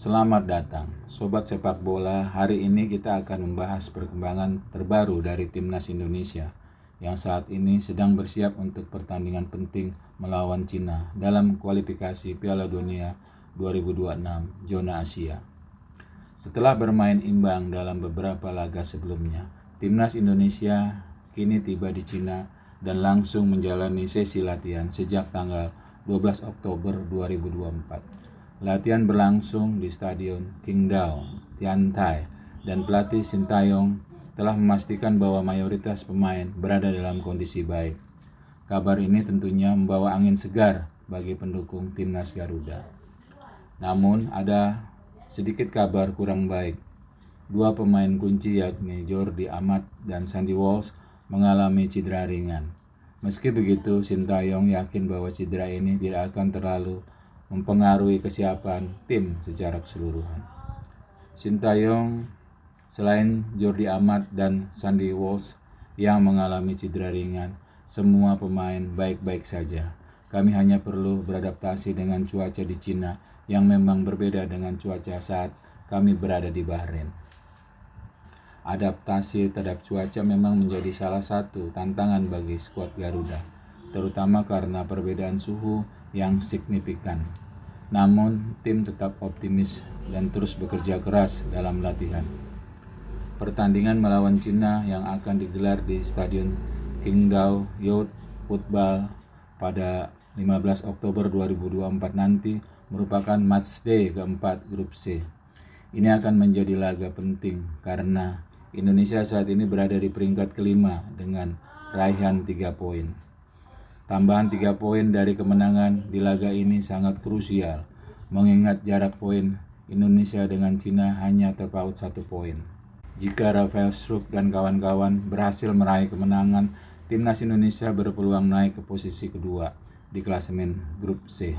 Selamat datang, sobat sepak bola. Hari ini kita akan membahas perkembangan terbaru dari timnas Indonesia yang saat ini sedang bersiap untuk pertandingan penting melawan Cina dalam kualifikasi Piala Dunia 2026 zona Asia. Setelah bermain imbang dalam beberapa laga sebelumnya, timnas Indonesia kini tiba di Cina dan langsung menjalani sesi latihan sejak tanggal 12 Oktober 2024. Latihan berlangsung di Stadion Qingdao, Tiantai, dan pelatih Sintayong telah memastikan bahwa mayoritas pemain berada dalam kondisi baik. Kabar ini tentunya membawa angin segar bagi pendukung timnas Garuda. Namun ada sedikit kabar kurang baik. Dua pemain kunci yakni Jordi Amat dan Sandy Walsh mengalami cedera ringan. Meski begitu, Sintayong yakin bahwa cedera ini tidak akan terlalu mempengaruhi kesiapan tim secara keseluruhan. Sintayong selain Jordi Amat dan Sandy Walsh yang mengalami cedera ringan, semua pemain baik-baik saja. Kami hanya perlu beradaptasi dengan cuaca di Cina yang memang berbeda dengan cuaca saat kami berada di Bahrain. Adaptasi terhadap cuaca memang menjadi salah satu tantangan bagi skuad Garuda terutama karena perbedaan suhu yang signifikan. Namun, tim tetap optimis dan terus bekerja keras dalam latihan. Pertandingan melawan Cina yang akan digelar di Stadion Qingdao Youth Football pada 15 Oktober 2024 nanti merupakan match day keempat grup C. Ini akan menjadi laga penting karena Indonesia saat ini berada di peringkat kelima dengan raihan tiga poin. Tambahan tiga poin dari kemenangan di laga ini sangat krusial, mengingat jarak poin Indonesia dengan Cina hanya terpaut satu poin. Jika Rafael Struk dan kawan-kawan berhasil meraih kemenangan, timnas Indonesia berpeluang naik ke posisi kedua di klasemen grup C.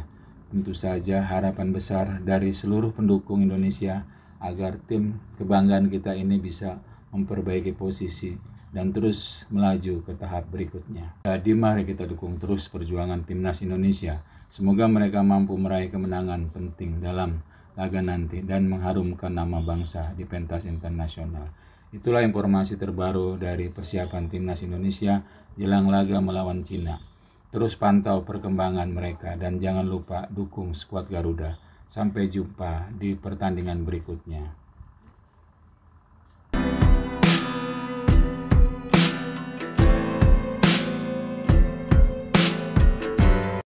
Tentu saja harapan besar dari seluruh pendukung Indonesia agar tim kebanggaan kita ini bisa memperbaiki posisi dan terus melaju ke tahap berikutnya. Jadi eh, mari kita dukung terus perjuangan timnas Indonesia. Semoga mereka mampu meraih kemenangan penting dalam laga nanti dan mengharumkan nama bangsa di pentas internasional. Itulah informasi terbaru dari persiapan timnas Indonesia jelang laga melawan Cina. Terus pantau perkembangan mereka dan jangan lupa dukung skuad Garuda. Sampai jumpa di pertandingan berikutnya.